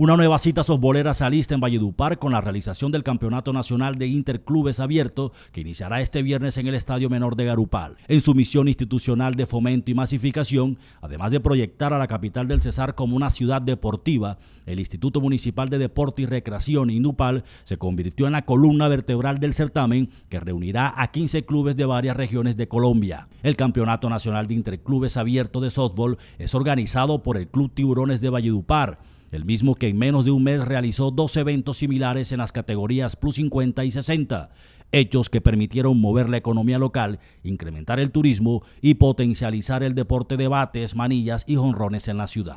Una nueva cita softbolera salista en Valledupar con la realización del Campeonato Nacional de Interclubes Abierto que iniciará este viernes en el Estadio Menor de Garupal. En su misión institucional de fomento y masificación, además de proyectar a la capital del Cesar como una ciudad deportiva, el Instituto Municipal de Deporte y Recreación Indupal se convirtió en la columna vertebral del certamen que reunirá a 15 clubes de varias regiones de Colombia. El Campeonato Nacional de Interclubes Abierto de Softball es organizado por el Club Tiburones de Valledupar el mismo que en menos de un mes realizó dos eventos similares en las categorías Plus 50 y 60, hechos que permitieron mover la economía local, incrementar el turismo y potencializar el deporte de bates, manillas y jonrones en la ciudad.